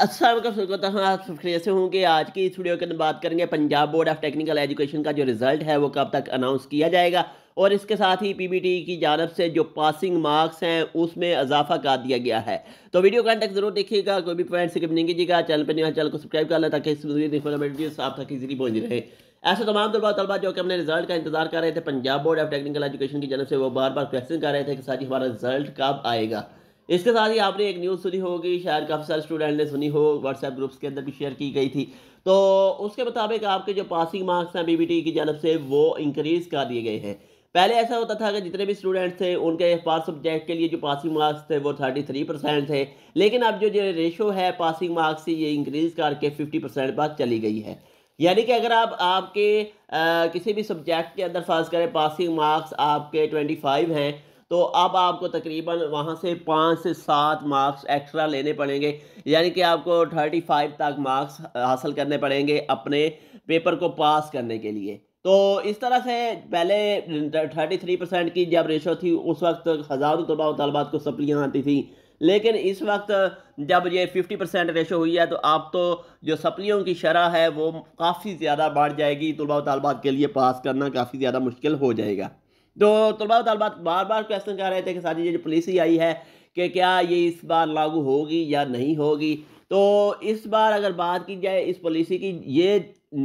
असलम स्वागत हाँ आप होंगे आज की इस वीडियो के अंदर बात करेंगे Punjab board of technical education का जो रिज़ल्ट है वो कब तक अनाउंस किया जाएगा और इसके साथ ही पीबीटी की जानब से जो पासिंग मार्क्स हैं उसमें इजाफा कर दिया गया है तो वीडियो का तक जरूर देखिएगा कोई भी पॉइंट स्किप नहीं कीजिएगा चैनल पर नहीं चैनल को सब्सक्राइब कर लें ताकि इस वीडियो आप तक ईजिली पहुंच रहे ऐसे तमाम तलबा तलबा जो कि अपने रिजल्ट का इंतजार कर रहे थे Punjab board of technical education की जानब से वो बार बार क्वेश्चन कर रहे थे कि साथ ही हमारा रिजल्ट कब आएगा इसके साथ ही आपने एक न्यूज़ सुनी होगी शायद काफ़ी सारे स्टूडेंट ने सुनी हो व्हाट्सएप ग्रुप्स के अंदर भी शेयर की गई थी तो उसके मुताबिक आपके जो पासिंग मार्क्स हैं बी e की जानब से वो इंक्रीज़ कर दिए गए हैं पहले ऐसा होता था कि जितने भी स्टूडेंट्स थे उनके पास सब्जेक्ट के लिए जो पासिंग मार्क्स थे वो थर्टी थ्री परसेंट थे लेकिन अब जो जो रेशो है पासिंग मार्क्स से ये इंक्रीज़ करके फिफ्टी परसेंट पर चली गई है यानी कि अगर आप आपके आ, किसी भी सब्जेक्ट के अंदर फर्ज करें पासिंग मार्क्स आपके ट्वेंटी फाइव हैं तो अब आपको तकरीबन वहाँ से पाँच से सात मार्क्स एक्स्ट्रा लेने पड़ेंगे यानी कि आपको थर्टी फाइव तक मार्क्स हासिल करने पड़ेंगे अपने पेपर को पास करने के लिए तो इस तरह से पहले थर्टी थ्री परसेंट की जब रेशो थी उस वक्त हज़ारों तलबा तलबात को सप्लियाँ आती थी लेकिन इस वक्त जब ये फिफ्टी परसेंट रेशो हुई है तो आप तो जो सप्लियों की शरह है वो काफ़ी ज़्यादा बढ़ जाएगी तलबा तलबात के लिए पास करना काफ़ी ज़्यादा मुश्किल हो जाएगा तो तलबा तो तलबात बार बार क्वेश्चन कर रहे थे कि सारी ये जो पॉलिसी आई है कि क्या ये इस बार लागू होगी या नहीं होगी तो इस बार अगर बात की जाए इस पॉलिसी की ये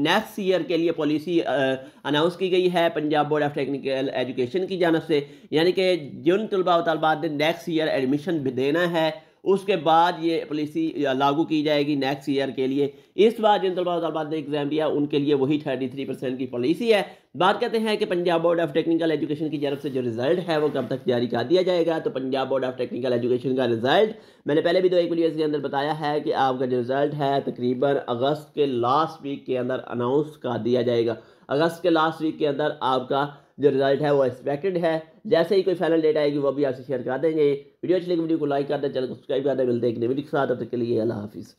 नेक्स्ट ईयर के लिए पॉलिसी अनाउंस की गई है Punjab board of technical education की जानब से यानी कि जिन तलबा तलबात ने नेक्स्ट ईयर एडमिशन देना है उसके बाद ये पॉलिसी लागू की जाएगी नेक्स्ट ईयर के लिए इस बार जिन तलबा तलबा ने एग्ज़ाम दिया उनके लिए वही थर्टी थ्री परसेंट की पॉलिसी है बात करते हैं कि Punjab board of technical education की तरफ से जो रिजल्ट है वो कब तक जारी कर दिया जाएगा तो Punjab board of technical education का रिजल्ट मैंने पहले भी दो तो एक वीडियो के अंदर बताया है कि आपका जो रिजल्ट है तकरीबन अगस्त के लास्ट वीक के अंदर अनाउंस कर दिया जाएगा अगस्त के लास्ट वीक के अंदर आपका जो रिजल्ट है वो एक्सपेक्टेड है जैसे ही कोई फाइनल डेट आएगी वो भी आपसे शेयर करा देंगे वीडियो अच्छी लगी वीडियो को लाइक कर दें चैनल को सब्सक्राइब कर दें मिलते हैं एक नई वीडियो के साथ अब तक के लिए अल्लाह हाफिज़